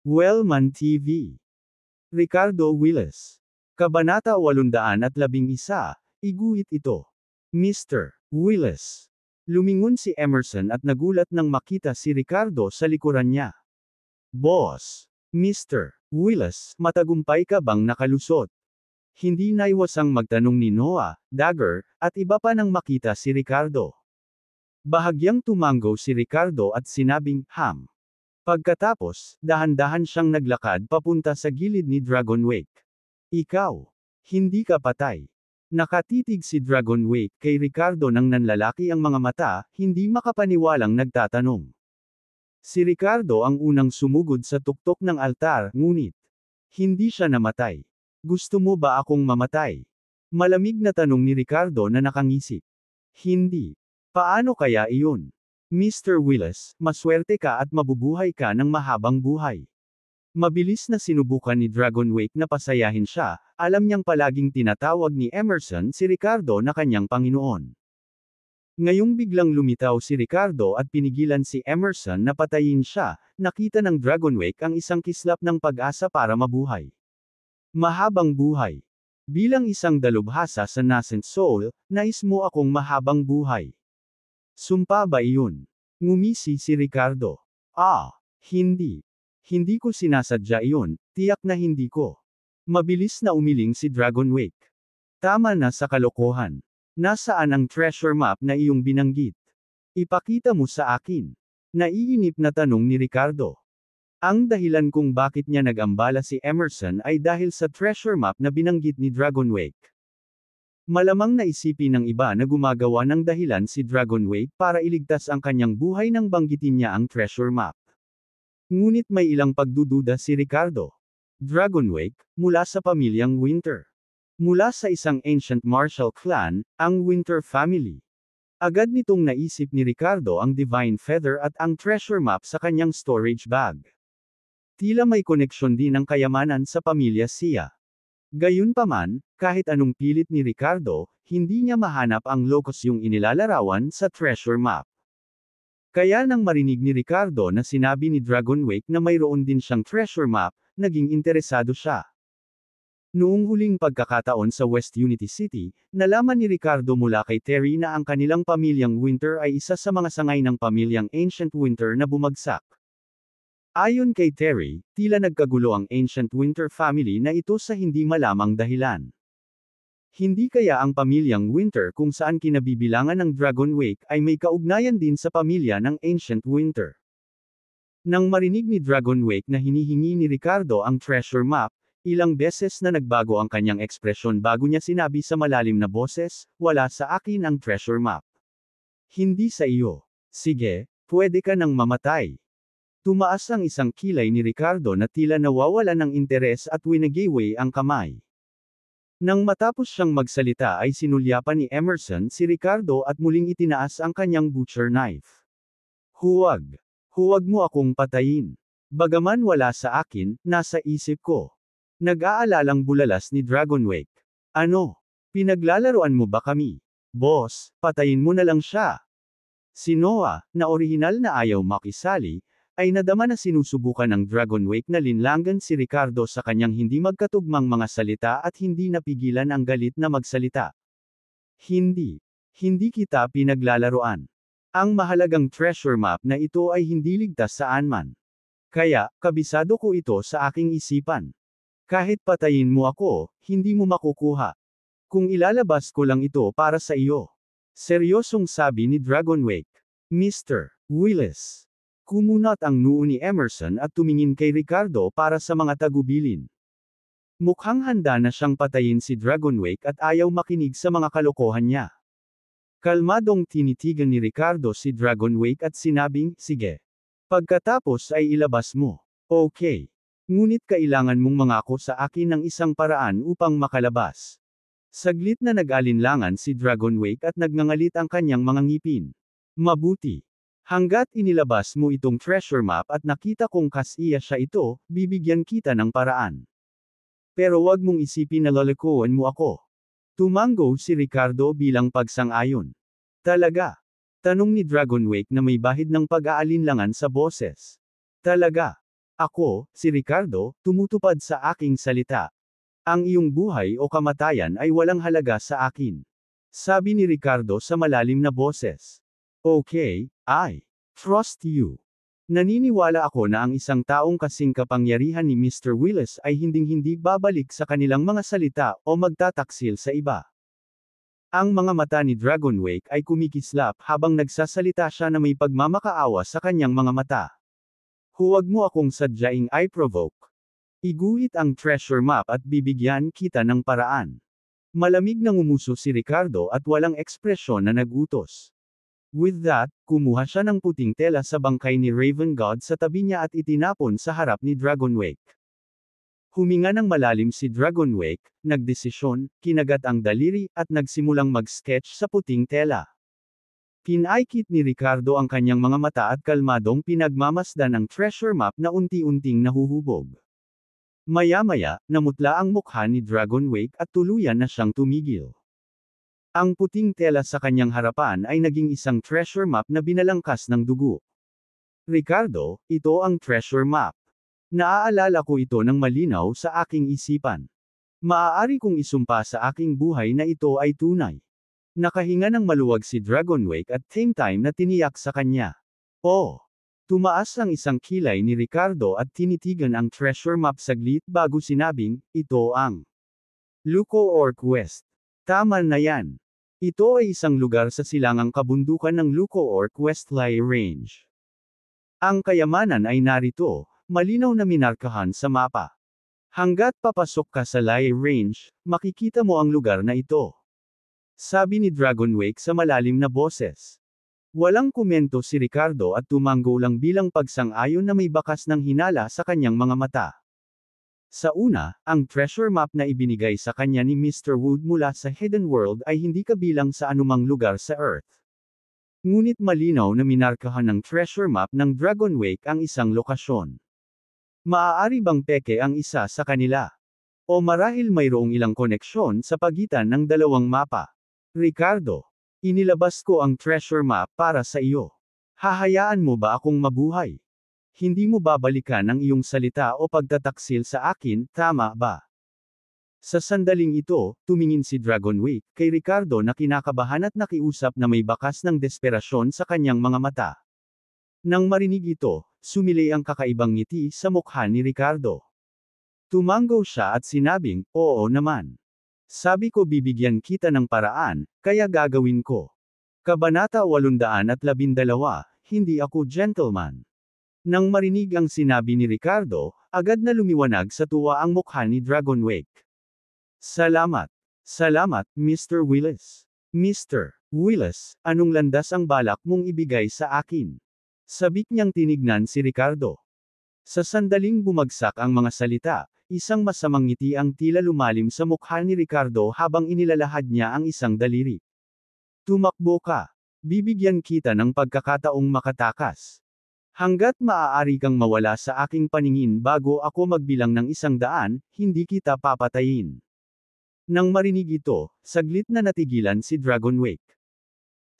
Wellman TV Ricardo Willis Kabanata 811 Iguhit ito Mr. Willis Lumingon si Emerson at nagulat nang makita si Ricardo sa likuran niya. Boss, Mr. Willis, matagumpay ka bang nakalusot? Hindi naiwasang magtanong ni Noah, Dagger, at iba pa nang makita si Ricardo. Bahagyang tumango si Ricardo at sinabing, Ham. Pagkatapos, dahan-dahan siyang naglakad papunta sa gilid ni Dragon Wake. Ikaw! Hindi ka patay! Nakatitig si Dragon Wake kay Ricardo nang nanlalaki ang mga mata, hindi makapaniwalang nagtatanong. Si Ricardo ang unang sumugod sa tuktok ng altar, ngunit, hindi siya namatay. Gusto mo ba akong mamatay? Malamig na tanong ni Ricardo na nakangisi. Hindi. Paano kaya iyon? Mr. Willis, maswerte ka at mabubuhay ka ng mahabang buhay. Mabilis na sinubukan ni Dragon Wake na pasayahin siya, alam niyang palaging tinatawag ni Emerson si Ricardo na kanyang Panginoon. Ngayong biglang lumitaw si Ricardo at pinigilan si Emerson na patayin siya, nakita ng Dragon Wake ang isang kislap ng pag-asa para mabuhay. Mahabang buhay. Bilang isang dalubhasa sa nascent soul, nais mo akong mahabang buhay. Sumpa ba iyon? Ngumisi si Ricardo. Ah, hindi. Hindi ko sinasadya iyon, tiyak na hindi ko. Mabilis na umiling si Dragon Wake. Tama na sa kalokohan. Nasaan ang treasure map na iyong binanggit? Ipakita mo sa akin. Naiinip na tanong ni Ricardo. Ang dahilan kung bakit niya nagambala si Emerson ay dahil sa treasure map na binanggit ni Dragon Wake. Malamang naisipin ng iba na gumagawa ng dahilan si Dragon Dragonway para iligtas ang kanyang buhay nang banggitin niya ang treasure map. Ngunit may ilang pagdududa si Ricardo. Dragon Wake, mula sa pamilyang Winter. Mula sa isang ancient martial clan, ang Winter family. Agad nitong naisip ni Ricardo ang Divine Feather at ang treasure map sa kanyang storage bag. Tila may koneksyon din ang kayamanan sa pamilya siya. Gayunpaman, kahit anong pilit ni Ricardo, hindi niya mahanap ang locus yung inilalarawan sa treasure map. Kaya nang marinig ni Ricardo na sinabi ni Dragonwake na mayroon din siyang treasure map, naging interesado siya. Noong huling pagkakataon sa West Unity City, nalaman ni Ricardo mula kay Terry na ang kanilang pamilyang Winter ay isa sa mga sangay ng pamilyang Ancient Winter na bumagsak. Ayon kay Terry, tila nagkagulo ang ancient Winter family na ito sa hindi malamang dahilan. Hindi kaya ang pamilyang Winter kung saan kinabibilangan ng Dragon Wake ay may kaugnayan din sa pamilya ng ancient Winter. Nang marinig ni Dragon Wake na hinihingi ni Ricardo ang treasure map, ilang beses na nagbago ang kanyang ekspresyon bago niya sinabi sa malalim na boses, wala sa akin ang treasure map. Hindi sa iyo. Sige, pwede ka nang mamatay. Tumaas ang isang kilay ni Ricardo na tila nawawala ng interes at winagayway ang kamay. Nang matapos siyang magsalita ay sinulyapan ni Emerson si Ricardo at muling itinaas ang kanyang butcher knife. Huwag! Huwag mo akong patayin! Bagaman wala sa akin, nasa isip ko. Nag-aalalang bulalas ni Dragonwake. Ano? Pinaglalaroan mo ba kami? Boss, patayin mo na lang siya. Si Noah, na orihinal na ayaw makisali, ay nadama na sinusubukan ng Dragon Wake na linlangan si Ricardo sa kanyang hindi magkatugmang mga salita at hindi napigilan ang galit na magsalita. Hindi. Hindi kita pinaglalaroan. Ang mahalagang treasure map na ito ay hindi ligtas sa man. Kaya, kabisado ko ito sa aking isipan. Kahit patayin mo ako, hindi mo makukuha. Kung ilalabas ko lang ito para sa iyo. Seryosong sabi ni Dragon Wake. Mr. Willis. Kumunot ang noo ni Emerson at tumingin kay Ricardo para sa mga tagubilin. Mukhang handa na siyang patayin si Dragonwake at ayaw makinig sa mga kalokohan niya. Kalmadong tinitigan ni Ricardo si Dragonwake at sinabing, sige. Pagkatapos ay ilabas mo. Okay. Ngunit kailangan mong mangako sa akin ng isang paraan upang makalabas. Saglit na nag-alinlangan si Dragonwake at nagngangalit ang kanyang mga ngipin. Mabuti. Hanggat inilabas mo itong treasure map at nakita kong kasiya siya ito, bibigyan kita ng paraan. Pero wag mong isipin na lalikuan mo ako. Tumango si Ricardo bilang pagsang-ayon. Talaga? Tanong ni Dragonwake na may bahid ng pag-aalinlangan sa boses. Talaga? Ako, si Ricardo, tumutupad sa aking salita. Ang iyong buhay o kamatayan ay walang halaga sa akin. Sabi ni Ricardo sa malalim na boses. Okay, I trust you. Naniniwala ako na ang isang taong kasing kapangyarihan ni Mr. Willis ay hinding-hindi babalik sa kanilang mga salita o magtataksil sa iba. Ang mga mata ni Dragonwake ay kumikislap habang nagsasalita siya na may pagmamakaawa sa kanyang mga mata. Huwag mo akong sadyaing I provoke. Iguhit ang treasure map at bibigyan kita ng paraan. Malamig nang umuso si Ricardo at walang ekspresyon na nagutos. With that, kumuha siya ng puting tela sa bangkay ni Raven God sa tabi niya at itinapon sa harap ni Dragonwake. Huminga ng malalim si Dragonwake, nagdesisyon, kinagat ang daliri, at nagsimulang mag-sketch sa puting tela. Pinaikit ni Ricardo ang kanyang mga mata at kalmadong pinagmamasdan ang treasure map na unti-unting nahuhubog. Maya-maya, namutla ang mukha ni Dragonwake at tuluyan na siyang tumigil. Ang puting tela sa kanyang harapan ay naging isang treasure map na binalangkas ng dugo. Ricardo, ito ang treasure map. Naaalala ko ito ng malinaw sa aking isipan. Maaari kong isumpa sa aking buhay na ito ay tunay. Nakahinga ng maluwag si Dragonwake at same time na tiniyak sa kanya. Oh! Tumaas ang isang kilay ni Ricardo at tinitigan ang treasure map saglit bago sinabing, ito ang Luko or Quest. Tama na yan. Ito ay isang lugar sa silangang kabundukan ng Luco or Questlay Range. Ang kayamanan ay narito, malinaw na minarkahan sa mapa. Hanggat papasok ka sa Lai Range, makikita mo ang lugar na ito. Sabi ni Dragonwake sa malalim na boses. Walang komento si Ricardo at tumango lang bilang pagsang-ayon na may bakas ng hinala sa kanyang mga mata. Sa una, ang treasure map na ibinigay sa kanya ni Mr. Wood mula sa Hidden World ay hindi kabilang sa anumang lugar sa Earth. Ngunit malinaw na minarkahan ng treasure map ng Dragon Wake ang isang lokasyon. Maaari bang peke ang isa sa kanila? O marahil mayroong ilang koneksyon sa pagitan ng dalawang mapa? Ricardo, inilabas ko ang treasure map para sa iyo. Hahayaan mo ba akong mabuhay? hindi mo babalikan ang iyong salita o pagtataksil sa akin, tama ba? Sa sandaling ito, tumingin si Dragon Dragonwick kay Ricardo na kinakabahan at nakiusap na may bakas ng desperasyon sa kanyang mga mata. Nang marinig ito, sumili ang kakaibang ngiti sa mukha ni Ricardo. Tumanggaw siya at sinabing, oo naman. Sabi ko bibigyan kita ng paraan, kaya gagawin ko. Kabanata 812, hindi ako gentleman. Nang marinig ang sinabi ni Ricardo, agad na lumiwanag sa tuwa ang mukha ni Dragonwake. Salamat. Salamat, Mr. Willis. Mr. Willis, anong landas ang balak mong ibigay sa akin? Sabik niyang tinignan si Ricardo. Sa sandaling bumagsak ang mga salita, isang masamang ngiti ang tila lumalim sa mukha ni Ricardo habang inilalahad niya ang isang daliri. Tumakbo ka. Bibigyan kita ng pagkakataong makatakas. Hanggat maaari kang mawala sa aking paningin bago ako magbilang ng isang daan, hindi kita papatayin. Nang marinig ito, saglit na natigilan si Dragon Wake.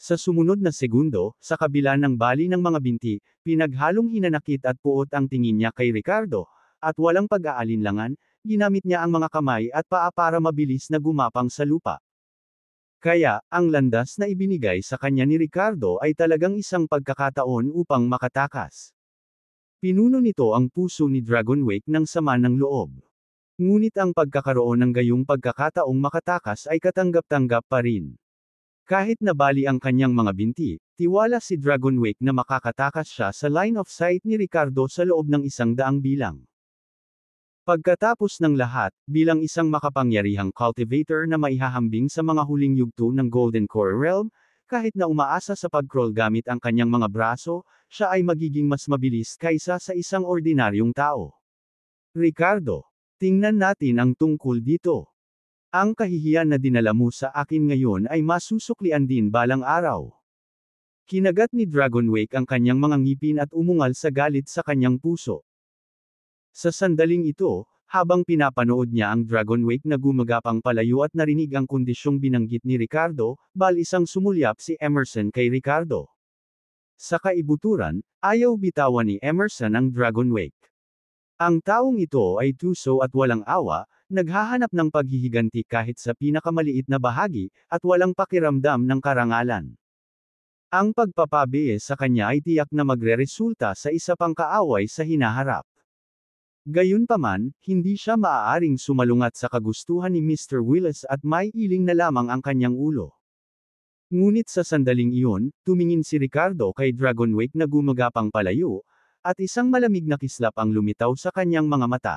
Sa sumunod na segundo, sa kabila ng bali ng mga binti, pinaghalong hinanakit at puot ang tingin niya kay Ricardo, at walang pag-aalinlangan, ginamit niya ang mga kamay at paa para mabilis na gumapang sa lupa. Kaya, ang landas na ibinigay sa kanya ni Ricardo ay talagang isang pagkakataon upang makatakas. Pinuno nito ang puso ni Dragonwake Wake ng sama ng loob. Ngunit ang pagkakaroon ng gayong pagkakataong makatakas ay katanggap-tanggap pa rin. Kahit nabali ang kanyang mga binti, tiwala si Dragonwake na makakatakas siya sa line of sight ni Ricardo sa loob ng isang daang bilang. Pagkatapos ng lahat, bilang isang makapangyarihang cultivator na maihahambing sa mga huling yugto ng Golden Core Realm, kahit na umaasa sa pagcrawl gamit ang kanyang mga braso, siya ay magiging mas mabilis kaysa sa isang ordinaryong tao. Ricardo, tingnan natin ang tungkol dito. Ang kahihiyan na dinala mo sa akin ngayon ay masusuklian din balang araw. Kinagat ni Dragon Wake ang kanyang mga ngipin at umungal sa galit sa kanyang puso. Sa sandaling ito, habang pinapanood niya ang Dragon Wake na gumagapang palayo at narinig ang kondisyong binanggit ni Ricardo, balisang sumulyap si Emerson kay Ricardo. Sa kaibuturan, ayaw bitawan ni Emerson ang Dragon Wake. Ang taong ito ay tuso at walang awa, naghahanap ng paghihiganti kahit sa pinakamaliit na bahagi, at walang pakiramdam ng karangalan. Ang pagpapabiye sa kanya ay tiyak na magreresulta sa isa pang kaaway sa hinaharap. Gayunpaman, hindi siya maaaring sumalungat sa kagustuhan ni Mr. Willis at may iling na lamang ang kanyang ulo. Ngunit sa sandaling iyon, tumingin si Ricardo kay Dragonwake na gumagapang palayo, at isang malamig na kislap ang lumitaw sa kanyang mga mata.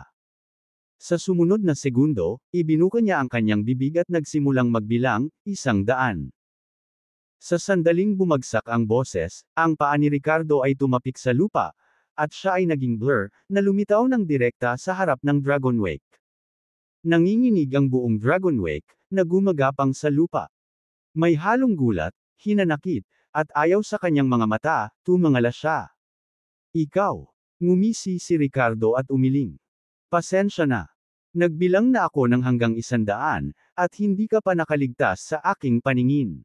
Sa sumunod na segundo, ibinuka niya ang kanyang bibig at nagsimulang magbilang, isang daan. Sa sandaling bumagsak ang boses, ang paa ni Ricardo ay tumapik sa lupa, at siya ay naging blur, na lumitaw ng direkta sa harap ng Dragon Wake. Nanginginig ang buong Dragon Wake, na gumagapang sa lupa. May halong gulat, hinanakit, at ayaw sa kanyang mga mata, tumangala siya. Ikaw. Ngumisi si Ricardo at umiling. Pasensya na. Nagbilang na ako ng hanggang isandaan, at hindi ka pa nakaligtas sa aking paningin.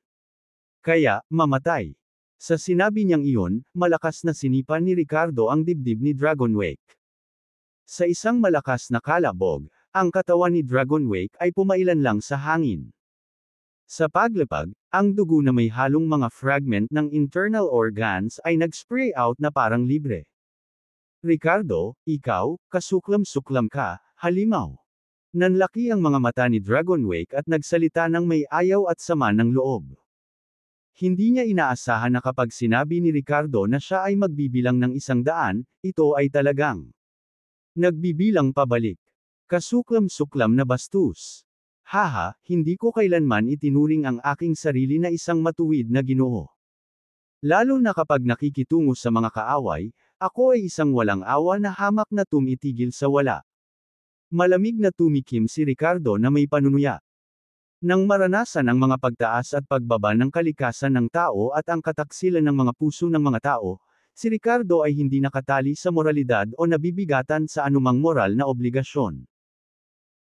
Kaya, mamatay. Sa sinabi niyang iyon, malakas na sinipa ni Ricardo ang dibdib ni Dragonwake. Sa isang malakas na kalabog, ang katawan ni Dragonwake ay pumailan lang sa hangin. Sa paglapag, ang dugo na may halong mga fragment ng internal organs ay nag-spray out na parang libre. Ricardo, ikaw, kasuklam-suklam ka, halimaw. Nanlaki ang mga mata ni Dragonwake at nagsalita ng may ayaw at sama ng loob. Hindi niya inaasahan na kapag sinabi ni Ricardo na siya ay magbibilang ng isang daan, ito ay talagang nagbibilang pabalik. Kasuklam-suklam na bastos. Haha, hindi ko kailanman itinuring ang aking sarili na isang matuwid na ginoo. Lalo na kapag nakikitungo sa mga kaaway, ako ay isang walang awa na hamak na tumitigil sa wala. Malamig na tumikim si Ricardo na may panunuya. Nang maranasan ang mga pagtaas at pagbaba ng kalikasan ng tao at ang kataksilan ng mga puso ng mga tao, si Ricardo ay hindi nakatali sa moralidad o nabibigatan sa anumang moral na obligasyon.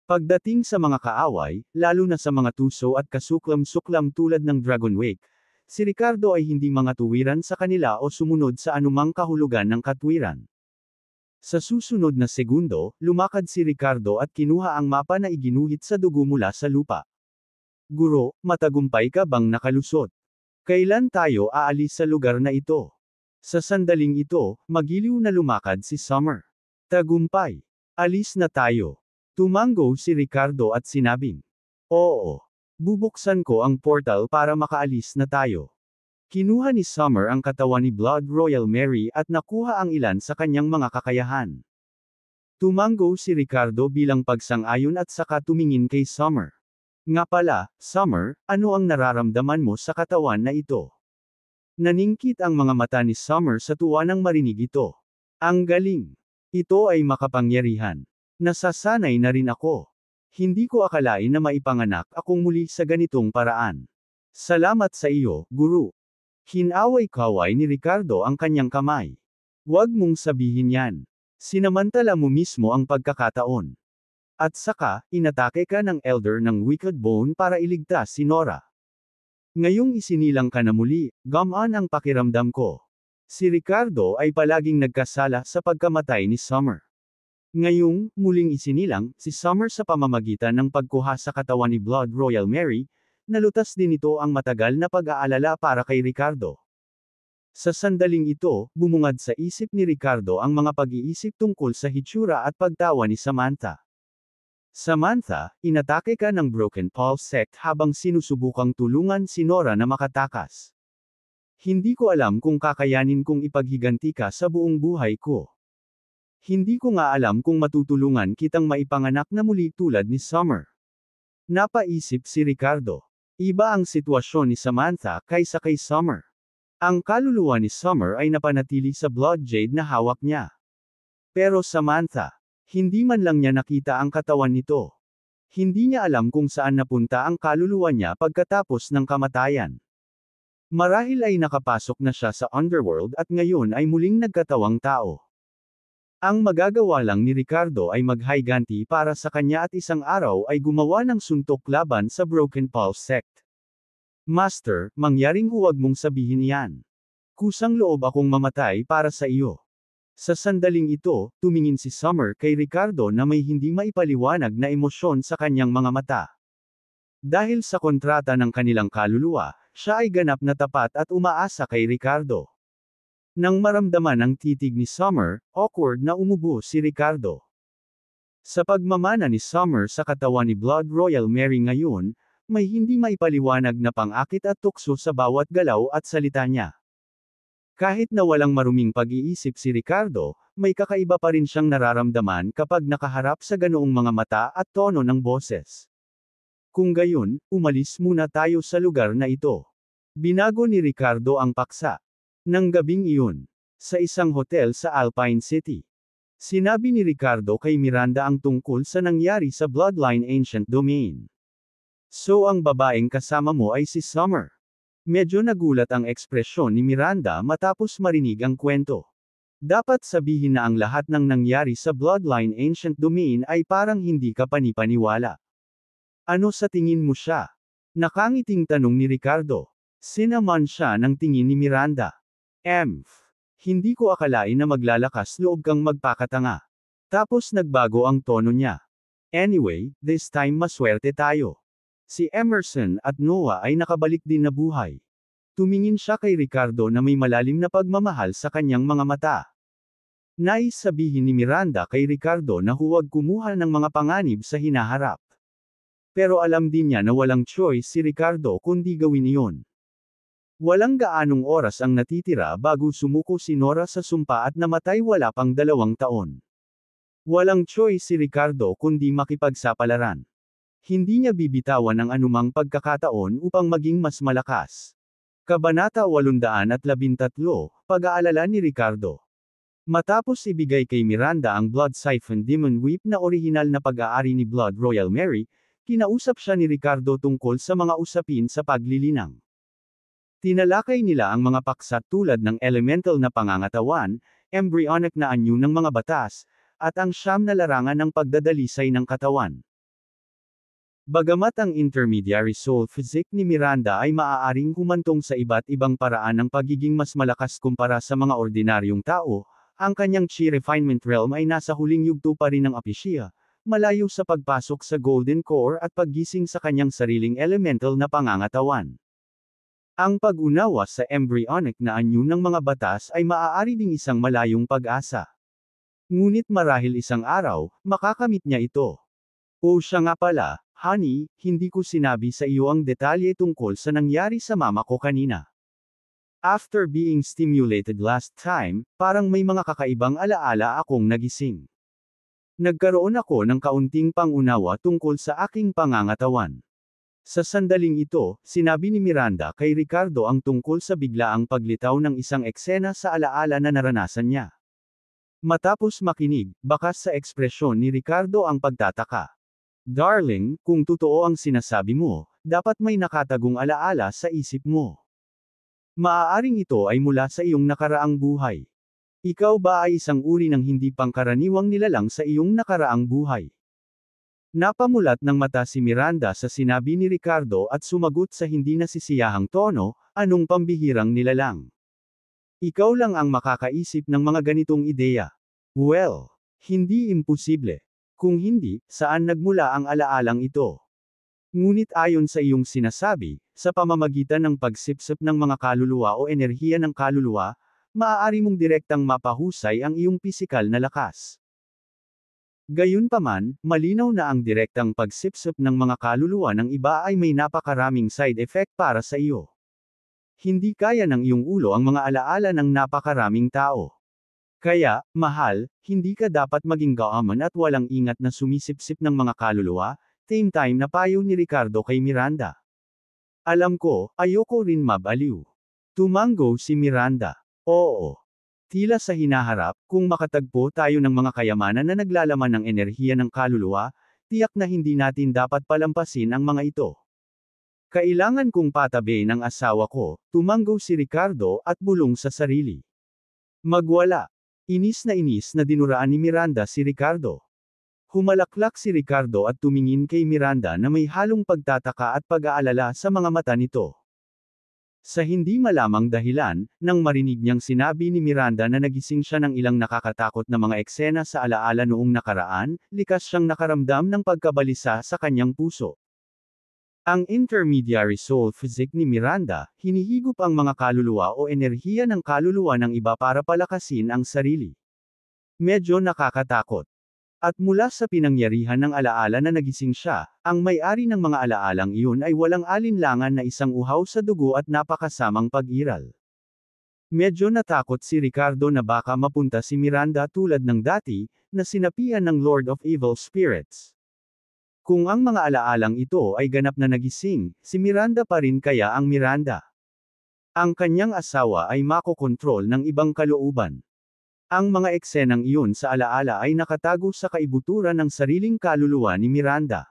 Pagdating sa mga kaaway, lalo na sa mga tuso at kasuklam-suklam tulad ng Dragon Wake, si Ricardo ay hindi mga tuwiran sa kanila o sumunod sa anumang kahulugan ng katwiran. Sa susunod na segundo, lumakad si Ricardo at kinuha ang mapa na iginuhit sa dugo mula sa lupa. Guro, matagumpay ka bang nakalusot? Kailan tayo aalis sa lugar na ito? Sa sandaling ito, magiliw na lumakad si Summer. Tagumpay. Alis na tayo. Tumango si Ricardo at sinabing. Oo. Bubuksan ko ang portal para makaalis na tayo. Kinuha ni Summer ang katawan ni Blood Royal Mary at nakuha ang ilan sa kanyang mga kakayahan. Tumango si Ricardo bilang pagsang-ayon at saka tumingin kay Summer. Nga pala, Summer, ano ang nararamdaman mo sa katawan na ito? Naningkit ang mga mata ni Summer sa tuwa nang marinig ito. Ang galing! Ito ay makapangyarihan. Nasasanay na rin ako. Hindi ko akalain na maipanganak akong muli sa ganitong paraan. Salamat sa iyo, Guru. Hinaway-kaway ni Ricardo ang kanyang kamay. Huwag mong sabihin yan. Sinamantala mo mismo ang pagkakataon. At saka, inatake ka ng elder ng Wicked Bone para iligtas si Nora. Ngayong isinilang ka na muli, gamaan ang pakiramdam ko. Si Ricardo ay palaging nagkasala sa pagkamatay ni Summer. Ngayong, muling isinilang, si Summer sa pamamagitan ng pagkuha sa katawan ni Blood Royal Mary, nalutas din ito ang matagal na pag-aalala para kay Ricardo. Sa sandaling ito, bumungad sa isip ni Ricardo ang mga pag-iisip tungkol sa hitsura at pagtawa ni Samantha. Samantha, inatake ka ng Broken Paw sect habang sinusubukang tulungan si Nora na makatakas. Hindi ko alam kung kakayanin kong ipaghiganti ka sa buong buhay ko. Hindi ko nga alam kung matutulungan kitang maipanganak na muli tulad ni Summer. Napaisip si Ricardo. Iba ang sitwasyon ni Samantha kaysa kay Summer. Ang kaluluwa ni Summer ay napanatili sa Blood Jade na hawak niya. Pero Samantha, hindi man lang niya nakita ang katawan nito. Hindi niya alam kung saan napunta ang kaluluwa niya pagkatapos ng kamatayan. Marahil ay nakapasok na siya sa underworld at ngayon ay muling nagkatawang tao. Ang magagawa lang ni Ricardo ay maghayganti para sa kanya at isang araw ay gumawa ng suntok laban sa Broken Pulse Sect. Master, mangyaring huwag mong sabihin yan. Kusang loob akong mamatay para sa iyo. Sa sandaling ito, tumingin si Summer kay Ricardo na may hindi maipaliwanag na emosyon sa kanyang mga mata. Dahil sa kontrata ng kanilang kaluluwa, siya ay ganap na tapat at umaasa kay Ricardo. Nang maramdaman ang titig ni Summer, awkward na umubo si Ricardo. Sa pagmamana ni Summer sa katawan ni Blood Royal Mary ngayon, may hindi maipaliwanag na pangakit at tukso sa bawat galaw at salita niya. Kahit na walang maruming pag-iisip si Ricardo, may kakaiba pa rin siyang nararamdaman kapag nakaharap sa ganoong mga mata at tono ng boses. Kung gayon, umalis muna tayo sa lugar na ito. Binago ni Ricardo ang paksa. Nang gabing iyon, sa isang hotel sa Alpine City. Sinabi ni Ricardo kay Miranda ang tungkol sa nangyari sa Bloodline Ancient Domain. So ang babaeng kasama mo ay si Summer. Medyo nagulat ang ekspresyon ni Miranda matapos marinig ang kwento. Dapat sabihin na ang lahat ng nangyari sa Bloodline Ancient Domain ay parang hindi ka panipaniwala. Ano sa tingin mo siya? Nakangiting tanong ni Ricardo. Sinaman siya ng tingin ni Miranda. Emph. Hindi ko akalain na maglalakas loob kang magpakatanga. Tapos nagbago ang tono niya. Anyway, this time maswerte tayo. Si Emerson at Noah ay nakabalik din na buhay. Tumingin siya kay Ricardo na may malalim na pagmamahal sa kanyang mga mata. Nais sabihin ni Miranda kay Ricardo na huwag kumuha ng mga panganib sa hinaharap. Pero alam din niya na walang choice si Ricardo kundi gawin iyon. Walang gaanong oras ang natitira bago sumuko si Nora sa sumpa at namatay wala pang dalawang taon. Walang choice si Ricardo kundi makipagsapalaran. Hindi niya bibitawan ang anumang pagkakataon upang maging mas malakas. Kabanata 813, Pag-aalala ni Ricardo. Matapos ibigay kay Miranda ang Blood Siphon Demon Whip na orihinal na pag-aari ni Blood Royal Mary, kinausap siya ni Ricardo tungkol sa mga usapin sa paglilinang. Tinalakay nila ang mga paksa tulad ng elemental na pangangatawan, embryonic na anyo ng mga batas, at ang siyam na larangan ng pagdadalisay ng katawan. Bagamat ang intermediary soul physique ni Miranda ay maaaring humantong sa iba't ibang paraan ng pagiging mas malakas kumpara sa mga ordinaryong tao, ang kanyang chi refinement realm ay nasa huling yugto pa rin ng apisya, malayo sa pagpasok sa golden core at paggising sa kanyang sariling elemental na pangangatawan. Ang pag-unawa sa embryonic na anyo ng mga batas ay maaari ding isang malayong pag-asa. Ngunit marahil isang araw, makakamit niya ito. O siya nga pala, Honey, hindi ko sinabi sa iyo ang detalye tungkol sa nangyari sa mama ko kanina. After being stimulated last time, parang may mga kakaibang alaala akong nagising. Nagkaroon ako ng kaunting pangunawa tungkol sa aking pangangatawan. Sa sandaling ito, sinabi ni Miranda kay Ricardo ang tungkol sa biglaang paglitaw ng isang eksena sa alaala na naranasan niya. Matapos makinig, bakas sa ekspresyon ni Ricardo ang pagtataka. Darling, kung totoo ang sinasabi mo, dapat may nakatagong alaala sa isip mo. Maaaring ito ay mula sa iyong nakaraang buhay. Ikaw ba ay isang uri ng hindi pangkaraniwang nilalang sa iyong nakaraang buhay? Napamulat ng mata si Miranda sa sinabi ni Ricardo at sumagot sa hindi nasisiyahang tono, anong pambihirang nilalang. Ikaw lang ang makakaisip ng mga ganitong ideya. Well, hindi imposible. Kung hindi, saan nagmula ang alaalang ito? Ngunit ayon sa iyong sinasabi, sa pamamagitan ng pagsipsip ng mga kaluluwa o enerhiya ng kaluluwa, maaari mong direktang mapahusay ang iyong pisikal na lakas. Gayunpaman, malinaw na ang direktang pagsipsip ng mga kaluluwa ng iba ay may napakaraming side effect para sa iyo. Hindi kaya ng iyong ulo ang mga alaala ng napakaraming tao. Kaya, mahal, hindi ka dapat maging gaaman at walang ingat na sumisipsip ng mga kaluluwa, same time na payo ni Ricardo kay Miranda. Alam ko, ayoko rin mabaliw. Tumango si Miranda. Oo. Tila sa hinaharap, kung makatagpo tayo ng mga kayamanan na naglalaman ng enerhiya ng kaluluwa, tiyak na hindi natin dapat palampasin ang mga ito. Kailangan kong patabi ng asawa ko, tumango si Ricardo at bulong sa sarili. Magwala, Inis na inis na dinuraan ni Miranda si Ricardo. Humalaklak si Ricardo at tumingin kay Miranda na may halong pagtataka at pag-aalala sa mga mata nito. Sa hindi malamang dahilan, nang marinig niyang sinabi ni Miranda na nagising siya ng ilang nakakatakot na mga eksena sa alaala noong nakaraan, likas siyang nakaramdam ng pagkabalisa sa kanyang puso. Ang intermediary soul physique ni Miranda, hinihigop ang mga kaluluwa o enerhiya ng kaluluwa ng iba para palakasin ang sarili. Medyo nakakatakot. At mula sa pinangyarihan ng alaala na nagising siya, ang may-ari ng mga alaalang iyon ay walang alinlangan na isang uhaw sa dugo at napakasamang pag-iral. Medyo natakot si Ricardo na baka mapunta si Miranda tulad ng dati, na sinapian ng Lord of Evil Spirits. Kung ang mga alaalang ito ay ganap na nagising, si Miranda pa rin kaya ang Miranda. Ang kanyang asawa ay makokontrol ng ibang kalooban. Ang mga eksenang iyon sa alaala ay nakatago sa kaibuturan ng sariling kaluluwa ni Miranda.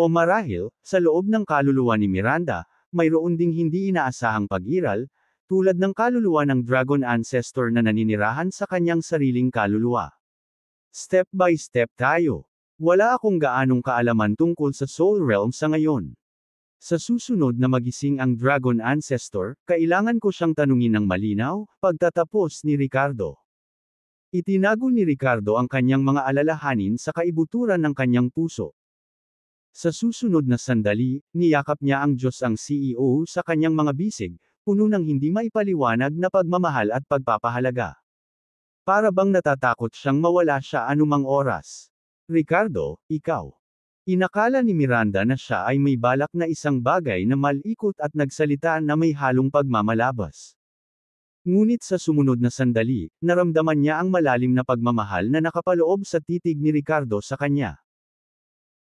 O marahil, sa loob ng kaluluwa ni Miranda, mayroon ding hindi inaasahang pag-iral, tulad ng kaluluwa ng Dragon Ancestor na naninirahan sa kanyang sariling kaluluwa. Step by step tayo. Wala akong gaanong kaalaman tungkol sa Soul Realm sa ngayon. Sa susunod na magising ang Dragon Ancestor, kailangan ko siyang tanungin ng malinaw, pagtatapos ni Ricardo. Itinago ni Ricardo ang kanyang mga alalahanin sa kaibuturan ng kanyang puso. Sa susunod na sandali, niyakap niya ang Diyos ang CEO sa kanyang mga bisig, puno ng hindi maipaliwanag na pagmamahal at pagpapahalaga. Para bang natatakot siyang mawala siya anumang oras. Ricardo, ikaw. Inakala ni Miranda na siya ay may balak na isang bagay na malikot at nagsalita na may halong pagmamalabas. Ngunit sa sumunod na sandali, naramdaman niya ang malalim na pagmamahal na nakapaloob sa titig ni Ricardo sa kanya.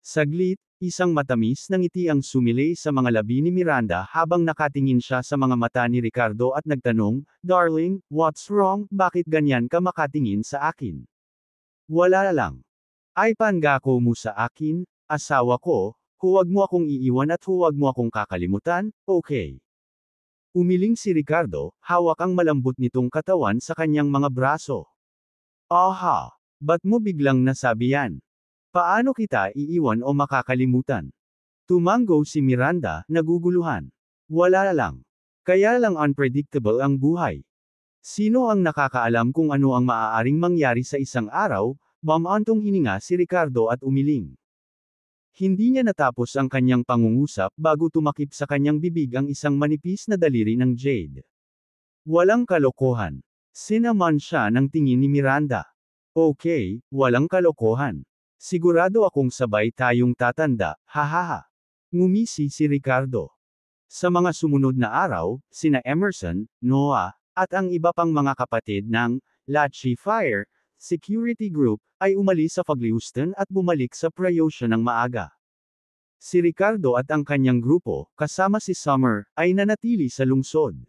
Saglit, isang matamis na ngiti ang sumilay sa mga labi ni Miranda habang nakatingin siya sa mga mata ni Ricardo at nagtanong, Darling, what's wrong, bakit ganyan ka makatingin sa akin? Wala lang. Ay pangako mo sa akin, asawa ko, huwag mo akong iiwan at huwag mo akong kakalimutan, okay. Umiling si Ricardo, hawak ang malambot nitong katawan sa kanyang mga braso. Aha! Ba't mo biglang nasabi yan? Paano kita iiwan o makakalimutan? Tumango si Miranda, naguguluhan. Wala lang. Kaya lang unpredictable ang buhay. Sino ang nakakaalam kung ano ang maaaring mangyari sa isang araw, Mamantong hininga si Ricardo at umiling. Hindi niya natapos ang kanyang pangungusap bago tumakip sa kanyang bibig ang isang manipis na daliri ng jade. Walang kalokohan. Sinaman siya ng tingin ni Miranda. Okay, walang kalokohan. Sigurado akong sabay tayong tatanda, hahaha. Ngumisi si Ricardo. Sa mga sumunod na araw, sina Emerson, Noah, at ang iba pang mga kapatid ng Lachi Fire, Security Group, ay umalis sa Fagliustan at bumalik sa Prayosha ng maaga. Si Ricardo at ang kanyang grupo, kasama si Summer, ay nanatili sa lungsod.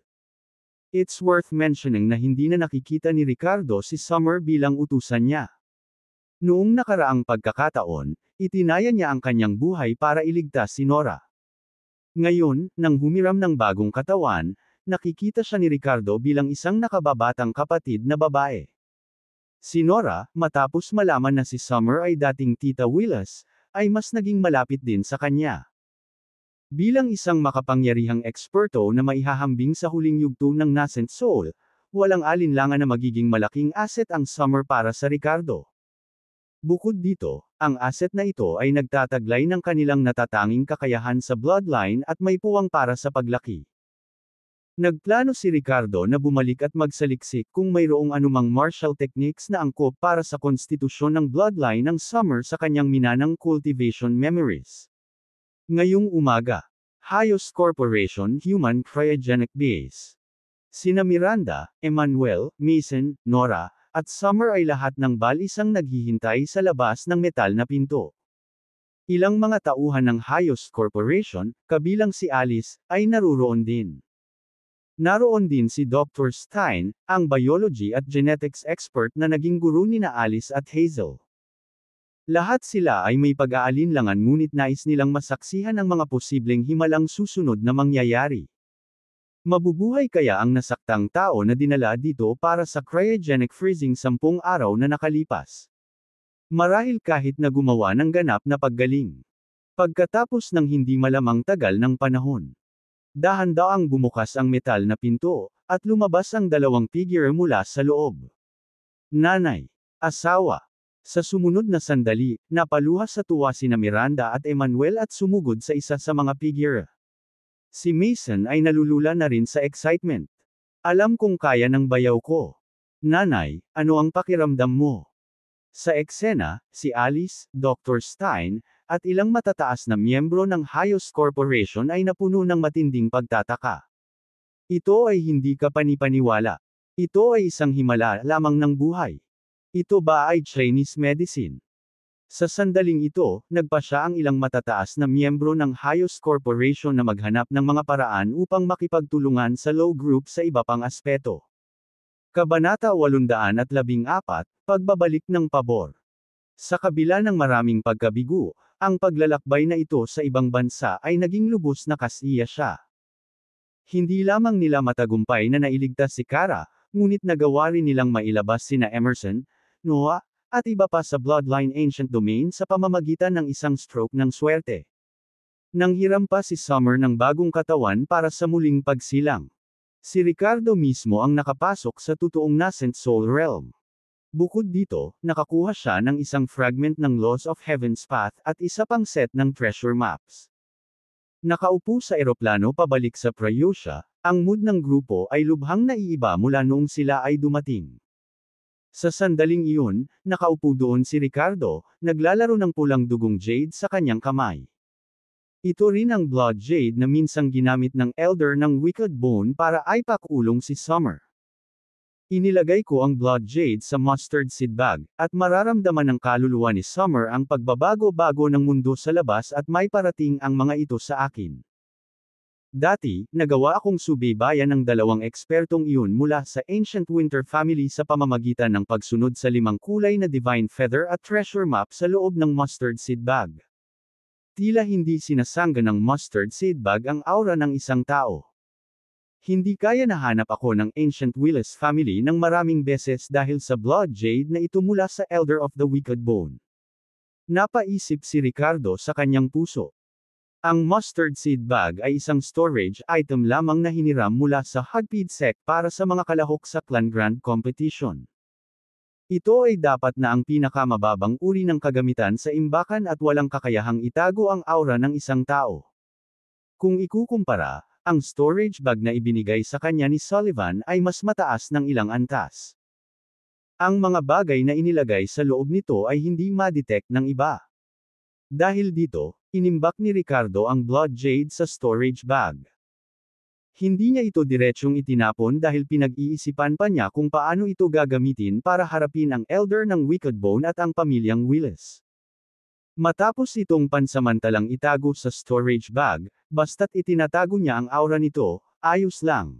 It's worth mentioning na hindi na nakikita ni Ricardo si Summer bilang utusan niya. Noong nakaraang pagkakataon, itinaya niya ang kanyang buhay para iligtas si Nora. Ngayon, nang humiram ng bagong katawan, nakikita siya ni Ricardo bilang isang nakababatang kapatid na babae. Si Nora, matapos malaman na si Summer ay dating tita Willis, ay mas naging malapit din sa kanya. Bilang isang makapangyarihang eksperto na maihahambing sa huling yugto ng nascent soul, walang alinlangan na magiging malaking asset ang Summer para sa Ricardo. Bukod dito, ang asset na ito ay nagtataglay ng kanilang natatanging kakayahan sa bloodline at may puwang para sa paglaki. Nagplano si Ricardo na bumalik at magsaliksik kung mayroong anumang martial techniques na angkop para sa konstitusyon ng bloodline ng summer sa kanyang minanang cultivation memories. Ngayong umaga, Hayos Corporation Human Cryogenic Base. Sina Miranda, Emmanuel, Mason, Nora, at Summer ay lahat ng balisang naghihintay sa labas ng metal na pinto. Ilang mga tauhan ng Hayos Corporation, kabilang si Alice, ay naruroon din. Naroon din si Dr. Stein, ang biology at genetics expert na naging guru ni na Alice at Hazel. Lahat sila ay may pag-aalinlangan ngunit nais nilang masaksihan ang mga posibleng himalang susunod na mangyayari. Mabubuhay kaya ang nasaktang tao na dinala dito para sa cryogenic freezing sampung araw na nakalipas. Marahil kahit na gumawa ng ganap na paggaling. Pagkatapos ng hindi malamang tagal ng panahon. Dahan-daang bumukas ang metal na pinto, at lumabas ang dalawang figure mula sa loob. Nanay. Asawa. Sa sumunod na sandali, napaluha sa tuwa si na Miranda at Emmanuel at sumugod sa isa sa mga figure. Si Mason ay nalulula na rin sa excitement. Alam kong kaya ng bayaw ko. Nanay, ano ang pakiramdam mo? Sa eksena, si Alice, Dr. Stein, at ilang matataas na miyembro ng Hayos Corporation ay napuno ng matinding pagtataka. Ito ay hindi ka panipaniwala. Ito ay isang himala lamang ng buhay. Ito ba ay Chinese medicine? Sa sandaling ito, nagpa siya ang ilang matataas na miyembro ng Hayos Corporation na maghanap ng mga paraan upang makipagtulungan sa Low Group sa iba pang aspeto. Kabanata 814, Pagbabalik ng Pabor Sa kabila ng maraming pagkabigo, ang paglalakbay na ito sa ibang bansa ay naging lubos na kasiya siya. Hindi lamang nila matagumpay na nailigtas si Kara, ngunit nagawa rin nilang mailabas sina Emerson, Noah, at iba pa sa Bloodline Ancient Domain sa pamamagitan ng isang stroke ng swerte. Nang hiram pa si Summer ng bagong katawan para sa muling pagsilang. Si Ricardo mismo ang nakapasok sa totoong nascent Soul Realm. Bukod dito, nakakuha siya ng isang fragment ng Laws of Heaven's Path at isa pang set ng treasure maps. Nakaupo sa eroplano pabalik sa Prayosha, ang mood ng grupo ay lubhang naiiba mula noong sila ay dumating. Sa sandaling iyon, nakaupo doon si Ricardo, naglalaro ng pulang dugong jade sa kanyang kamay. Ito rin ang blood jade na minsang ginamit ng elder ng Wicked Bone para ipakulong si Summer. Inilagay ko ang blood jade sa mustard seed bag, at mararamdaman ng kaluluwa ni Summer ang pagbabago-bago ng mundo sa labas at may parating ang mga ito sa akin. Dati, nagawa akong subaybayan ng dalawang ekspertong iyon mula sa Ancient Winter Family sa pamamagitan ng pagsunod sa limang kulay na Divine Feather at Treasure Map sa loob ng mustard seed bag. Tila hindi sinasangga ng mustard seed bag ang aura ng isang tao. Hindi kaya nahanap ako ng Ancient Willis family ng maraming beses dahil sa blood jade na ito mula sa Elder of the Wicked Bone. Napaisip si Ricardo sa kanyang puso. Ang mustard seed bag ay isang storage item lamang na hiniram mula sa Hugpeed Sec para sa mga kalahok sa Clan Grand Competition. Ito ay dapat na ang pinakamababang uri ng kagamitan sa imbakan at walang kakayahang itago ang aura ng isang tao. Kung ikukumpara, ang storage bag na ibinigay sa kanya ni Sullivan ay mas mataas ng ilang antas. Ang mga bagay na inilagay sa loob nito ay hindi ma-detect ng iba. Dahil dito, inimbak ni Ricardo ang blood jade sa storage bag. Hindi niya ito diretsyong itinapon dahil pinag-iisipan pa niya kung paano ito gagamitin para harapin ang Elder ng Wicked Bone at ang pamilyang Willis. Matapos itong pansamantalang itago sa storage bag, basta't itinatago niya ang aura nito, ayos lang.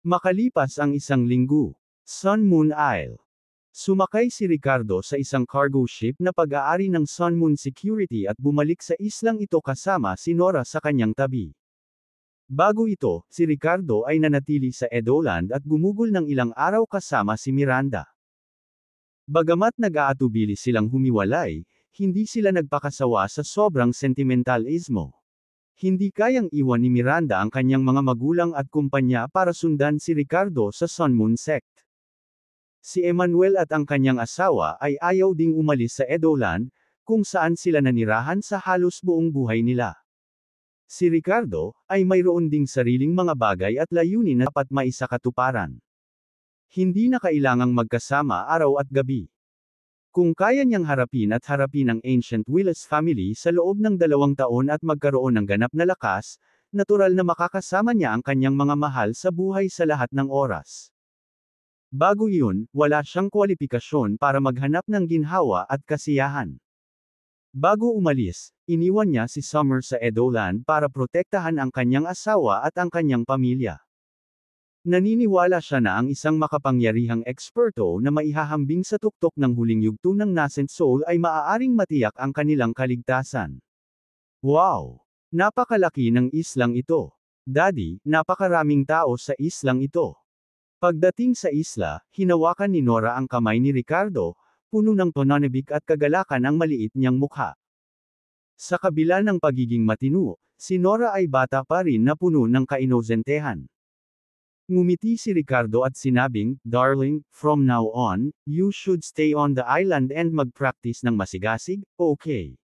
Makalipas ang isang linggo, Sun Moon Isle. Sumakay si Ricardo sa isang cargo ship na pag-aari ng Sun Moon Security at bumalik sa islang ito kasama si Nora sa kanyang tabi. Bago ito, si Ricardo ay nanatili sa Edoland at gumugol ng ilang araw kasama si Miranda. Bagamat nag-aatubili silang humiwalay, hindi sila nagpakasawa sa sobrang sentimentalismo. Hindi kayang iwan ni Miranda ang kanyang mga magulang at kumpanya para sundan si Ricardo sa Sun Moon Sect. Si Emmanuel at ang kanyang asawa ay ayaw ding umalis sa Edolan, kung saan sila nanirahan sa halos buong buhay nila. Si Ricardo ay mayroon ding sariling mga bagay at layunin na dapat maisakatuparan. Hindi na kailangang magkasama araw at gabi. Kung kaya niyang harapin at harapin ang ancient Willis family sa loob ng dalawang taon at magkaroon ng ganap na lakas, natural na makakasama niya ang kanyang mga mahal sa buhay sa lahat ng oras. Bago iyon, wala siyang kwalipikasyon para maghanap ng ginhawa at kasiyahan. Bago umalis, iniwan niya si Summer sa Edoland para protektahan ang kanyang asawa at ang kanyang pamilya. Naniniwala siya na ang isang makapangyarihang eksperto na maihahambing sa tuktok ng huling yugto ng nascent soul ay maaaring matiyak ang kanilang kaligtasan. Wow! Napakalaki ng islang ito. Daddy, napakaraming tao sa islang ito. Pagdating sa isla, hinawakan ni Nora ang kamay ni Ricardo, puno ng tonanibik at kagalakan ang maliit niyang mukha. Sa kabila ng pagiging matino, si Nora ay bata pa rin na puno ng kainozentehan. Ngumiti si Ricardo at sinabing, Darling, from now on, you should stay on the island and mag-practice ng masigasig, okay.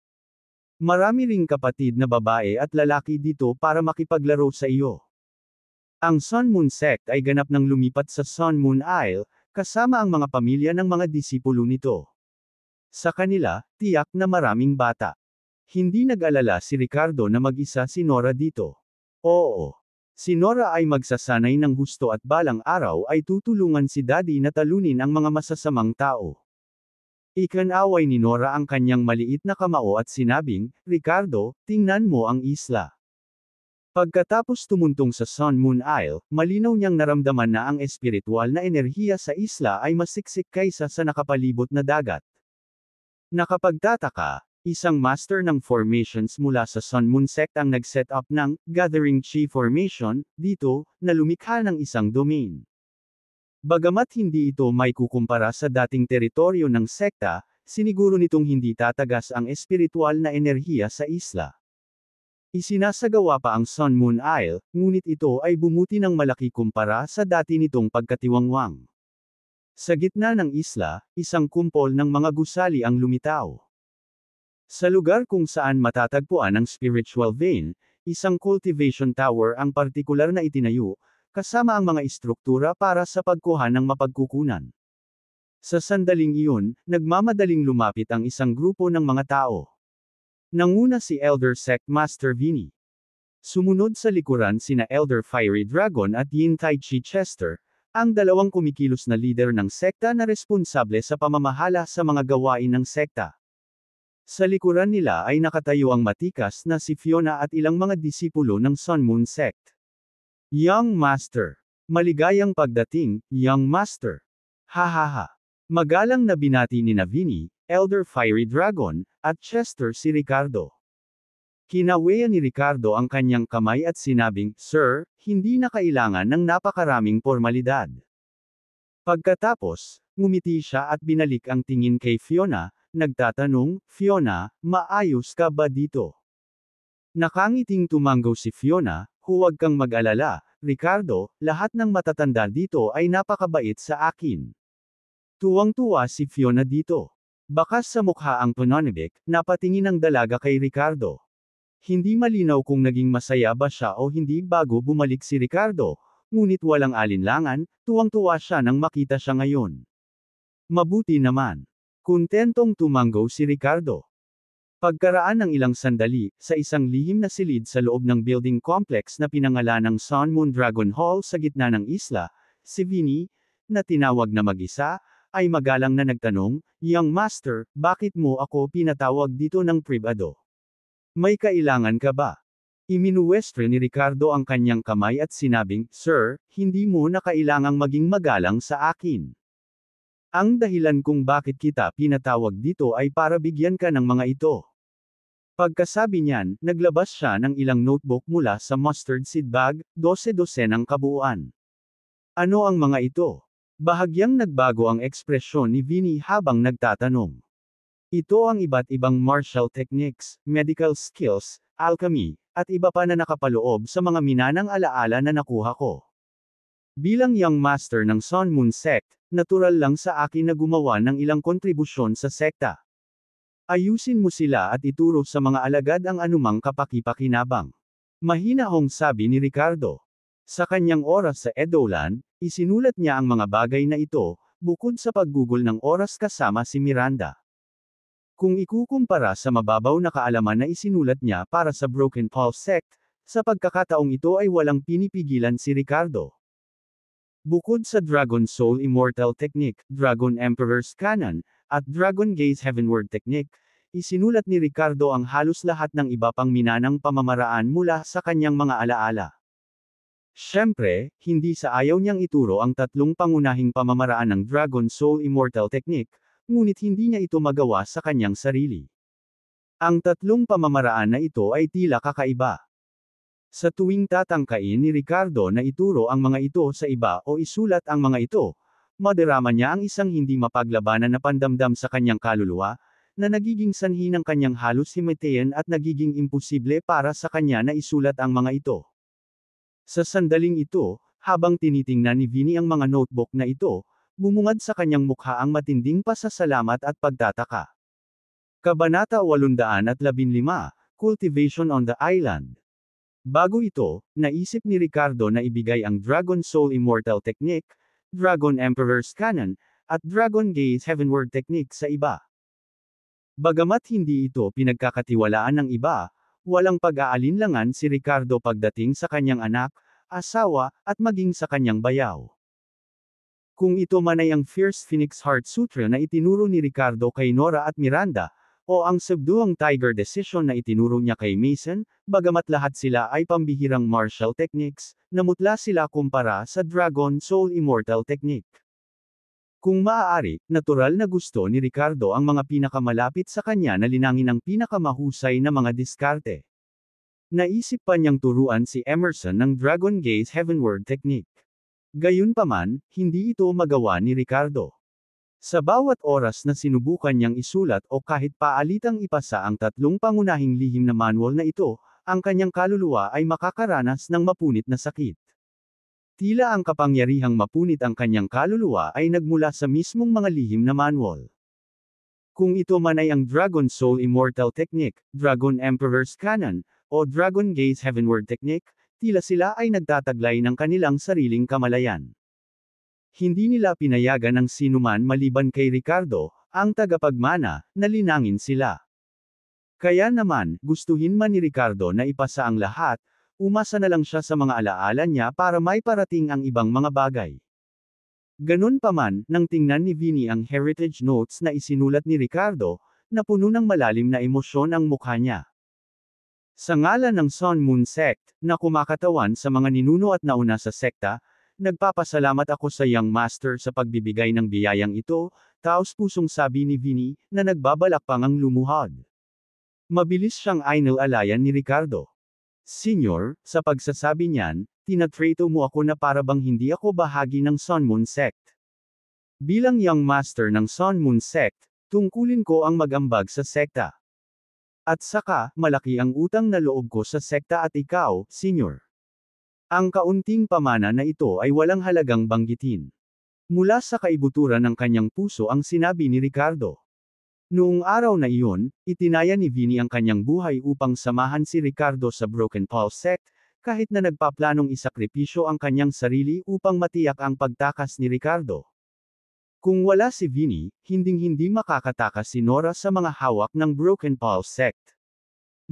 Marami ring kapatid na babae at lalaki dito para makipaglaro sa iyo. Ang Sun Moon Sect ay ganap ng lumipat sa Sun Moon Isle, kasama ang mga pamilya ng mga disipulo nito. Sa kanila, tiyak na maraming bata. Hindi nag-alala si Ricardo na mag-isa si Nora dito. Oo. Si Nora ay magsasanay ng husto at balang araw ay tutulungan si Daddy na talunin ang mga masasamang tao. Ikanaway ni Nora ang kanyang maliit na kamao at sinabing, Ricardo, tingnan mo ang isla. Pagkatapos tumuntong sa Sun Moon Isle, malinaw niyang naramdaman na ang espiritual na enerhiya sa isla ay masiksik kaysa sa nakapalibot na dagat. Nakapagtataka, Isang master ng formations mula sa Sun Moon sect ang nag-set up ng Gathering Chi Formation dito na lumikha ng isang domain. Bagamat hindi ito may kukumpara sa dating teritoryo ng sekta, siniguro nitong hindi tatagas ang espiritual na enerhiya sa isla. Isinasagawa pa ang Sun Moon Isle, ngunit ito ay bumuti ng malaki kumpara sa dati nitong pagkatiwangwang. Sa gitna ng isla, isang kumpol ng mga gusali ang lumitaw. Sa lugar kung saan matatagpuan ang spiritual vein, isang cultivation tower ang partikular na itinayo, kasama ang mga istruktura para sa pagkuha ng mapagkukunan. Sa sandaling iyon, nagmamadaling lumapit ang isang grupo ng mga tao. Nanguna si Elder Sect Master Vini. Sumunod sa likuran sina Elder Fiery Dragon at Yin Tai Chi Chester, ang dalawang kumikilos na lider ng sekta na responsable sa pamamahala sa mga gawain ng sekta. Sa likuran nila ay nakatayo ang matikas na si Fiona at ilang mga disipulo ng Sun Moon Sect. Young Master. Maligayang pagdating, Young Master. Hahaha. Magalang na binati ni Navini, Elder Fiery Dragon, at Chester si Ricardo. Kinaweya ni Ricardo ang kanyang kamay at sinabing, Sir, hindi na kailangan ng napakaraming formalidad. Pagkatapos, ngumiti siya at binalik ang tingin kay Fiona, nagtatanong, Fiona, maayos ka ba dito? Nakangiting tumanggaw si Fiona, huwag kang mag-alala, Ricardo, lahat ng matatanda dito ay napakabait sa akin. Tuwang-tuwa si Fiona dito. Bakas sa mukha ang Panonibek, napatingin ang dalaga kay Ricardo. Hindi malinaw kung naging masaya ba siya o hindi bago bumalik si Ricardo, ngunit walang alinlangan, tuwang-tuwa siya nang makita siya ngayon. Mabuti naman. Kuntentong tumanggo si Ricardo. Pagkaraan ng ilang sandali, sa isang lihim na silid sa loob ng building complex na pinangalanang Sun Moon Dragon Hall sa gitna ng isla, si Vinny, na tinawag na mag-isa, ay magalang na nagtanong, Young Master, bakit mo ako pinatawag dito ng privado? May kailangan ka ba? Iminuwestre ni Ricardo ang kanyang kamay at sinabing, Sir, hindi mo na kailangang maging magalang sa akin. Ang dahilan kung bakit kita pinatawag dito ay para bigyan ka ng mga ito. Pagkasabi niyan, naglabas siya ng ilang notebook mula sa mustard seed bag, 12-12 ng kabuuan. Ano ang mga ito? Bahagyang nagbago ang ekspresyon ni Vinny habang nagtatanong. Ito ang iba't ibang martial techniques, medical skills, alchemy, at iba pa na nakapaloob sa mga minanang alaala na nakuha ko. Bilang young master ng Sun Moon Sect, natural lang sa akin na gumawa ng ilang kontribusyon sa sekta. Ayusin mo sila at ituro sa mga alagad ang anumang kapakipakinabang. Mahina hong sabi ni Ricardo. Sa kanyang oras sa Edoland, isinulat niya ang mga bagay na ito, bukod sa paggugol ng oras kasama si Miranda. Kung ikukumpara sa mababaw na kaalaman na isinulat niya para sa Broken Paul sect, sa pagkakataong ito ay walang pinipigilan si Ricardo. Bukod sa Dragon Soul Immortal Technique, Dragon Emperor's Canon, at Dragon Gaze Heavenward Technique, isinulat ni Ricardo ang halos lahat ng iba pang minanang pamamaraan mula sa kanyang mga alaala. Siyempre, hindi sa ayaw niyang ituro ang tatlong pangunahing pamamaraan ng Dragon Soul Immortal Technique, ngunit hindi niya ito magawa sa kanyang sarili. Ang tatlong pamamaraan na ito ay tila kakaiba. Sa tuwing tatangkain ni Ricardo na ituro ang mga ito sa iba o isulat ang mga ito, madarama niya ang isang hindi mapaglabanan na pandamdam sa kanyang kaluluwa, na nagiging sanhi ng kanyang halos himatayan at nagiging imposible para sa kanya na isulat ang mga ito. Sa sandaling ito, habang tinitingnan ni Vinnie ang mga notebook na ito, bumungad sa kanyang mukha ang matinding pasasalamat at pagtataka. Kabanata 815, Cultivation on the Island Bago ito, naisip ni Ricardo na ibigay ang Dragon Soul Immortal Technique, Dragon Emperor's Cannon, at Dragon Gaze Heavenward Technique sa iba. Bagamat hindi ito pinagkakatiwalaan ng iba, walang pag-aalinlangan si Ricardo pagdating sa kanyang anak, asawa, at maging sa kanyang bayaw. Kung ito man ay ang Fierce Phoenix Heart Sutra na itinuro ni Ricardo kay Nora at Miranda, o ang subduang Tiger decision na itinuro niya kay Mason, bagamat lahat sila ay pambihirang martial techniques, namutla sila kumpara sa Dragon Soul Immortal Technique. Kung maaari, natural na gusto ni Ricardo ang mga pinakamalapit sa kanya na linangin ang pinakamahusay na mga diskarte. Naisip pa niyang turuan si Emerson ng Dragon Gaze Heavenward Technique. Gayunpaman, hindi ito magawa ni Ricardo. Sa bawat oras na sinubukan niyang isulat o kahit paalitang ipasa ang tatlong pangunahing lihim na manual na ito, ang kanyang kaluluwa ay makakaranas ng mapunit na sakit. Tila ang kapangyarihang mapunit ang kanyang kaluluwa ay nagmula sa mismong mga lihim na manual. Kung ito man ay ang Dragon Soul Immortal Technique, Dragon Emperor's Canon, o Dragon Gaze Heavenward Technique, tila sila ay nagtataglay ng kanilang sariling kamalayan. Hindi nila pinayagan ang sinuman maliban kay Ricardo, ang tagapagmana, na linangin sila. Kaya naman, gustuhin man ni Ricardo na ipasa ang lahat, umasa na lang siya sa mga alaala niya para may parating ang ibang mga bagay. Ganun pa man, nang tingnan ni Vinny ang heritage notes na isinulat ni Ricardo, napuno ng malalim na emosyon ang mukha niya. Sa ngalan ng Sun Moon Sect, na kumakatawan sa mga ninuno at nauna sa sekta, Nagpapasalamat ako sa Young Master sa pagbibigay ng biyayang ito, taos pusong sabi ni Vinny, na nagbabalak pang ang lumuhod. Mabilis siyang ainal-alayan ni Ricardo. Senior, sa pagsasabi niyan, tinatrato mo ako na para bang hindi ako bahagi ng Sun Moon Sect. Bilang Young Master ng Sun Moon Sect, tungkulin ko ang magambag sa sekta. At saka, malaki ang utang na loob ko sa sekta at ikaw, senior. Ang kaunting pamana na ito ay walang halagang banggitin. Mula sa kaibuturan ng kanyang puso ang sinabi ni Ricardo. Noong araw na iyon, itinaya ni Vini ang kanyang buhay upang samahan si Ricardo sa Broken Paw sect, kahit na nagpaplanong isakripisyo ang kanyang sarili upang matiyak ang pagtakas ni Ricardo. Kung wala si Vinny, hinding-hindi makakatakas si Nora sa mga hawak ng Broken Paw sect.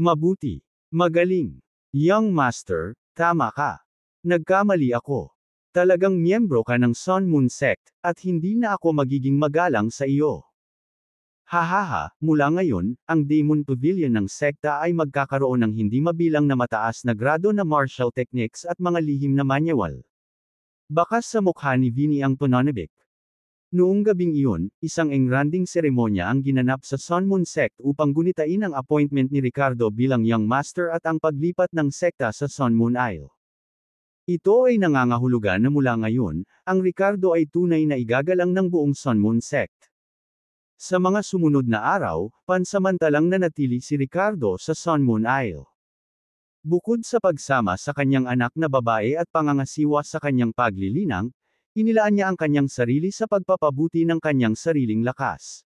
Mabuti. Magaling. Young Master, tama ka. Nagkamali ako. Talagang miyembro ka ng Sun Moon Sect, at hindi na ako magiging magalang sa iyo. Hahaha, mula ngayon, ang Demon Pavilion ng sekta ay magkakaroon ng hindi mabilang na mataas na grado na martial techniques at mga lihim na manual. Bakas sa mukha ni Vini ang Panonabik. Noong gabing iyon, isang engranding seremonya ang ginanap sa Sun Moon Sect upang gunitain ang appointment ni Ricardo bilang Young Master at ang paglipat ng sekta sa Sun Moon Isle. Ito ay nangangahulugan na mula ngayon, ang Ricardo ay tunay na igagalang ng buong Sun Moon Sect. Sa mga sumunod na araw, pansamantalang nanatili si Ricardo sa Sun Moon Isle. Bukod sa pagsama sa kanyang anak na babae at pangangasiwa sa kanyang paglilinang, inilaan niya ang kanyang sarili sa pagpapabuti ng kanyang sariling lakas.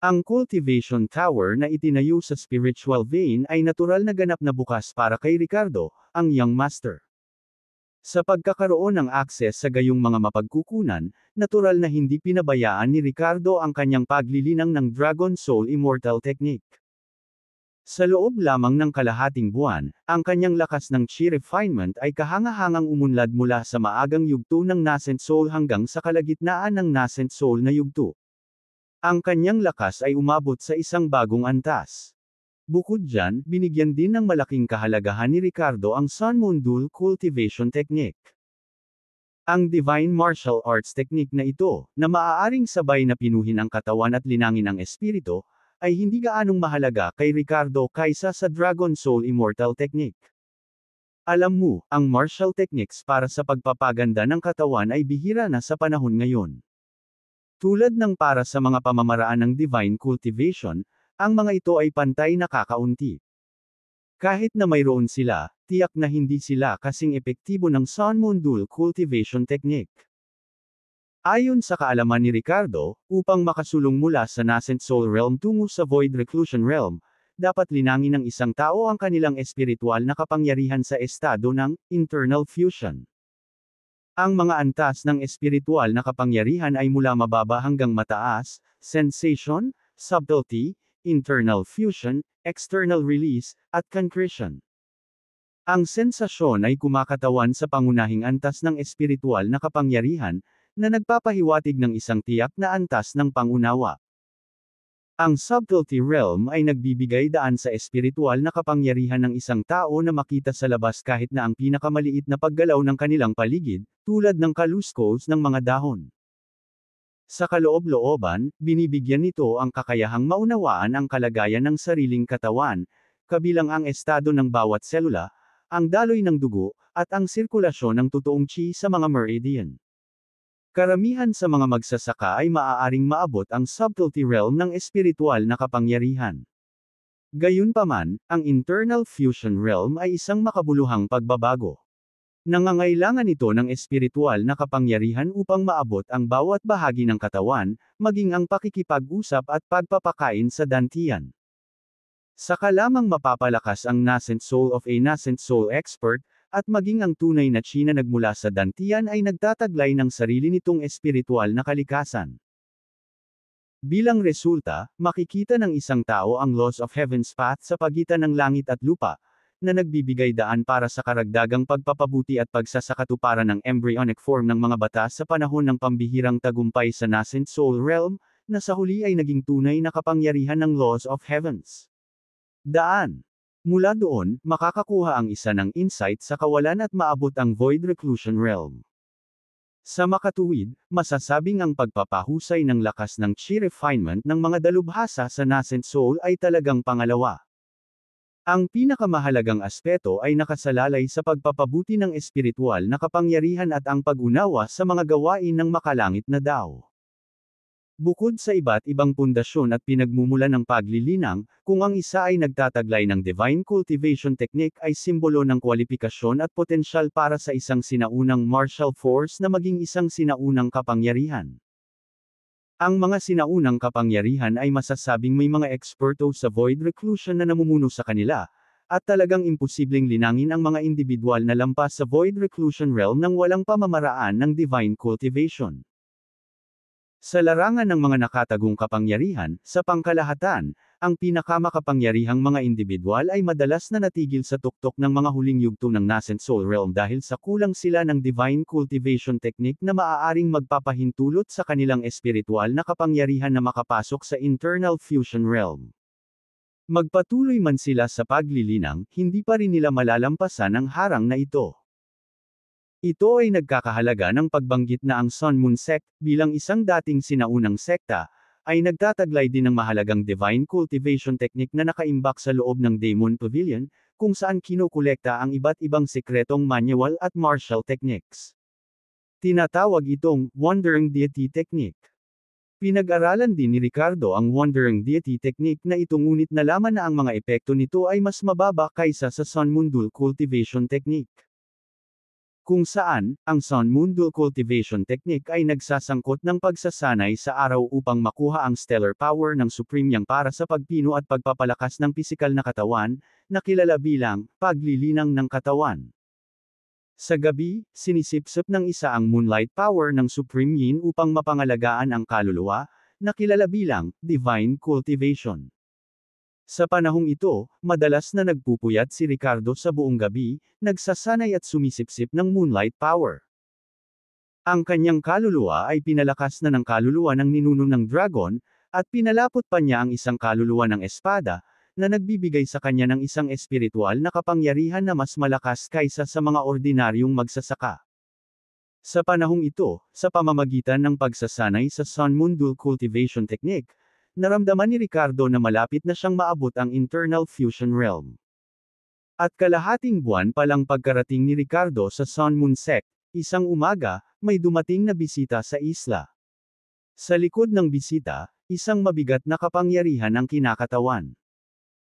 Ang cultivation tower na itinayo sa spiritual vein ay natural na ganap na bukas para kay Ricardo, ang young master. Sa pagkakaroon ng akses sa gayong mga mapagkukunan, natural na hindi pinabayaan ni Ricardo ang kanyang paglilinang ng Dragon Soul Immortal Technique. Sa loob lamang ng kalahating buwan, ang kanyang lakas ng chi refinement ay kahangahangang umunlad mula sa maagang yugto ng nascent soul hanggang sa kalagitnaan ng nascent soul na yugto. Ang kanyang lakas ay umabot sa isang bagong antas. Bukod dyan, binigyan din ng malaking kahalagahan ni Ricardo ang Sun Moon Dual Cultivation Technique. Ang Divine Martial Arts Technique na ito, na maaaring sabay na pinuhin ang katawan at linangin ang espiritu, ay hindi gaanong mahalaga kay Ricardo kaysa sa Dragon Soul Immortal Technique. Alam mo, ang martial techniques para sa pagpapaganda ng katawan ay bihira na sa panahon ngayon. Tulad ng para sa mga pamamaraan ng divine cultivation, ang mga ito ay pantay na kakaunti. Kahit na mayroon sila, tiyak na hindi sila kasing epektibo ng Sun Moon Dual Cultivation Technique. Ayon sa kaalaman ni Ricardo, upang makasulong mula sa nascent soul realm tungo sa void reclusion realm, dapat linangin ng isang tao ang kanilang espiritual na kapangyarihan sa estado ng internal fusion. Ang mga antas ng espiritual na kapangyarihan ay mula mababa hanggang mataas, sensation, subtlety, internal fusion, external release, at concretion. Ang sensasyon ay kumakatawan sa pangunahing antas ng espiritual na kapangyarihan, na nagpapahiwatig ng isang tiyak na antas ng pangunawa. Ang subtlety realm ay nagbibigay daan sa espiritual na kapangyarihan ng isang tao na makita sa labas kahit na ang pinakamaliit na paggalaw ng kanilang paligid, tulad ng kaluskos ng mga dahon. Sa kaloob-looban, binibigyan nito ang kakayahang maunawaan ang kalagayan ng sariling katawan, kabilang ang estado ng bawat selula, ang daloy ng dugo, at ang sirkulasyon ng totoong chi sa mga meridian. Karamihan sa mga magsasaka ay maaaring maabot ang subtlety realm ng espiritual na kapangyarihan. Gayunpaman, ang internal fusion realm ay isang makabuluhang pagbabago. Nangangailangan ito ng espiritual na kapangyarihan upang maabot ang bawat bahagi ng katawan, maging ang pakikipag-usap at pagpapakain sa dantian. Saka lamang mapapalakas ang nascent soul of a nascent soul expert, at maging ang tunay na China nagmula sa dantian ay nagtataglay ng sarili nitong espiritual na kalikasan. Bilang resulta, makikita ng isang tao ang laws of heaven's path sa pagitan ng langit at lupa, na nagbibigay daan para sa karagdagang pagpapabuti at pagsasakatuparan ng embryonic form ng mga bata sa panahon ng pambihirang tagumpay sa nascent soul realm, na sa huli ay naging tunay na kapangyarihan ng laws of heavens. Daan. Mula doon, makakakuha ang isa ng insight sa kawalan at maabot ang void reclusion realm. Sa makatuwid, masasabing ang pagpapahusay ng lakas ng chi refinement ng mga dalubhasa sa nascent soul ay talagang pangalawa. Ang pinakamahalagang aspeto ay nakasalalay sa pagpapabuti ng espiritual na kapangyarihan at ang pag-unawa sa mga gawain ng makalangit na dao. Bukod sa iba't ibang pundasyon at pinagmumula ng paglilinang, kung ang isa ay nagtataglay ng divine cultivation technique ay simbolo ng kwalipikasyon at potensyal para sa isang sinaunang martial force na maging isang sinaunang kapangyarihan. Ang mga sinaunang kapangyarihan ay masasabing may mga eksperto sa void reclusion na namumuno sa kanila, at talagang imposibleng linangin ang mga individual na lampas sa void reclusion realm nang walang pamamaraan ng divine cultivation. Sa larangan ng mga nakatagong kapangyarihan, sa pangkalahatan, ang pinakamakapangyarihang mga individual ay madalas na natigil sa tuktok ng mga huling yugto ng nascent soul realm dahil sa kulang sila ng divine cultivation technique na maaaring magpapahintulot sa kanilang espiritual na kapangyarihan na makapasok sa internal fusion realm. Magpatuloy man sila sa paglilinang, hindi pa rin nila malalampasan ang harang na ito. Ito ay nagkakahalaga ng pagbanggit na ang Sun Moon Sect bilang isang dating sinaunang sekta, ay nagtataglay din ng mahalagang divine cultivation technique na nakaimbak sa loob ng Demon Pavilion, kung saan kinokolekta ang iba't ibang sikretong manual at martial techniques. Tinatawag itong Wandering Deity Technique. Pinag-aralan din ni Ricardo ang Wandering Deity Technique na ito ngunit nalaman na ang mga epekto nito ay mas mababa kaysa sa Sun Mundul Cultivation Technique kung saan, ang Sun Mundo Cultivation Technique ay nagsasangkot ng pagsasanay sa araw upang makuha ang stellar power ng Supreme Yang para sa pagpino at pagpapalakas ng pisikal na katawan, na kilala bilang, paglilinang ng katawan. Sa gabi, sinisipsip ng isa ang moonlight power ng Supreme Yin upang mapangalagaan ang kaluluwa, na kilala bilang, divine cultivation. Sa panahong ito, madalas na nagpupuyat si Ricardo sa buong gabi, nagsasanay at sumisipsip ng moonlight power. Ang kanyang kaluluwa ay pinalakas na ng kaluluwa ng ninuno ng dragon, at pinalapot pa niya ang isang kaluluwa ng espada, na nagbibigay sa kanya ng isang espiritual na kapangyarihan na mas malakas kaysa sa mga ordinaryong magsasaka. Sa panahong ito, sa pamamagitan ng pagsasanay sa Sun Moon Dual Cultivation Technique, naramdaman ni Ricardo na malapit na siyang maabot ang internal fusion realm. At kalahating buwan pa lang pagkarating ni Ricardo sa Sun Moon Sect, isang umaga, may dumating na bisita sa isla. Sa likod ng bisita, isang mabigat na kapangyarihan ang kinakatawan.